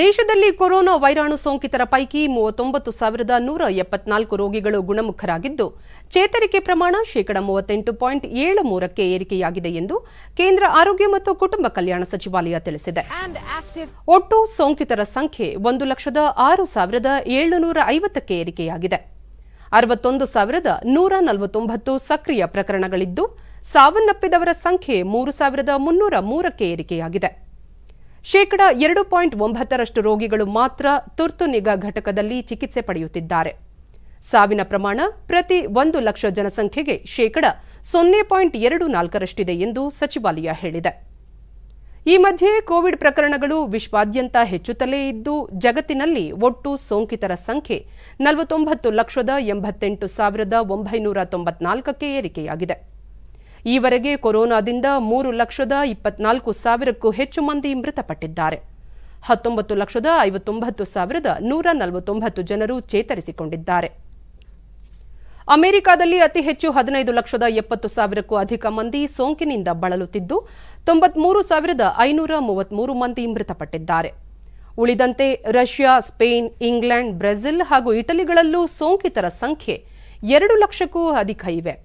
ದೇಶದಲ್ಲಿ ಕೊರೋನಾ ವೈರಾಣು ಸೋಂಕಿತರ ಪೈಕಿ ಮೂವತ್ತೊಂಬತ್ತು ಸಾವಿರದ ನೂರ ಎಪ್ಪತ್ನಾಲ್ಕು ರೋಗಿಗಳು ಗುಣಮುಖರಾಗಿದ್ದು ಚೇತರಿಕೆ ಪ್ರಮಾಣ ಶೇಕಡ ಮೂವತ್ತೆಂಟು ಪಾಯಿಂಟ್ ಏಳು ಮೂರಕ್ಕೆ ಏರಿಕೆಯಾಗಿದೆ ಎಂದು ಕೇಂದ್ರ ಆರೋಗ್ಯ ಮತ್ತು ಕುಟುಂಬ ಕಲ್ಯಾಣ ಸಚಿವಾಲಯ ತಿಳಿಸಿದೆ ಒಟ್ಟು ಸೋಂಕಿತರ ಸಂಖ್ಯೆ ಒಂದು ಲಕ್ಷದ ಆರು ಸಾವಿರದ ಏಳುನೂರ ಐವತ್ತಕ್ಕೆ ಏರಿಕೆಯಾಗಿದೆ ಅರವತ್ತೊಂದು ಸಾವಿರದ ನೂರ ನಲವತ್ತೊಂಬತ್ತು ಸಕ್ರಿಯ ಪ್ರಕರಣಗಳಿದ್ದು ಸಾವನ್ನಪ್ಪಿದವರ ಸಂಖ್ಯೆ ಮೂರು ಸಾವಿರದ ಮುನ್ನೂರ ಮೂರಕ್ಕೆ ಏರಿಕೆಯಾಗಿದೆ ಶೇಕಡಾ ಎರಡು ಪಾಯಿಂಟ್ ಒಂಬತ್ತರಷ್ಟು ರೋಗಿಗಳು ಮಾತ್ರ ತುರ್ತು ನಿಗಾ ಘಟಕದಲ್ಲಿ ಚಿಕಿತ್ಸೆ ಪಡೆಯುತ್ತಿದ್ದಾರೆ ಸಾವಿನ ಪ್ರಮಾಣ ಪ್ರತಿ ಒಂದು ಲಕ್ಷ ಜನಸಂಖ್ಯೆಗೆ ಶೇಕಡ ಸೊನ್ನೆ ಪಾಯಿಂಟ್ ಎರಡು ನಾಲ್ಕರಷ್ಟಿದೆ ಎಂದು ಸಚಿವಾಲಯ ಹೇಳಿದೆ ಈ ಮಧ್ಯೆ ಕೋವಿಡ್ ಪ್ರಕರಣಗಳು ವಿಶ್ವಾದ್ಯಂತ ಹೆಚ್ಚುತ್ತಲೇ ಇದ್ದು ಜಗತ್ತಿನಲ್ಲಿ ಒಟ್ಟು ಸೋಂಕಿತರ ಸಂಖ್ಯೆ ನಲವತ್ತೊಂಬತ್ತು ಲಕ್ಷದ ಎಂಬತ್ತೆಂಟು ಸಾವಿರದ ಒಂಬೈನೂರ ತೊಂಬತ್ನಾಲ್ಕಕ್ಕೆ ಏರಿಕೆಯಾಗಿದೆ ಈವರೆಗೆ ಕೊರೋನಾದಿಂದ ಮೂರು ಲಕ್ಷದ ಇಪ್ಪತ್ನಾಲ್ಕು ಸಾವಿರಕ್ಕೂ ಹೆಚ್ಚು ಮಂದಿ ಮೃತಪಟ್ಟಿದ್ದಾರೆ ಹತ್ತೊಂಬತ್ತು ಲಕ್ಷದ ಐವತ್ತೊಂಬತ್ತು ಸಾವಿರದ ನೂರ ನಲವತ್ತೊಂಬತ್ತು ಜನರು ಚೇತರಿಸಿಕೊಂಡಿದ್ದಾರೆ ಅಮೆರಿಕಾದಲ್ಲಿ ಅತಿ ಹೆಚ್ಚು ಹದಿನೈದು ಲಕ್ಷದ ಎಪ್ಪತ್ತು ಸಾವಿರಕ್ಕೂ ಅಧಿಕ ಮಂದಿ ಸೋಂಕಿನಿಂದ ಬಳಲುತ್ತಿದ್ದು ತೊಂಬತ್ಮೂರು ಸಾವಿರದ ಐನೂರ ಮೂವತ್ಮೂರು ಮಂದಿ ಮೃತಪಟ್ಟಿದ್ದಾರೆ ಉಳಿದಂತೆ ರಷ್ಯಾ ಸ್ಪೇನ್ ಇಂಗ್ಲೆಂಡ್ ಬ್ರೆಜಿಲ್ ಹಾಗೂ ಇಟಲಿಗಳಲ್ಲೂ ಸೋಂಕಿತರ ಸಂಖ್ಯೆ ಎರಡು ಲಕ್ಷಕ್ಕೂ ಅಧಿಕ ಇವೆ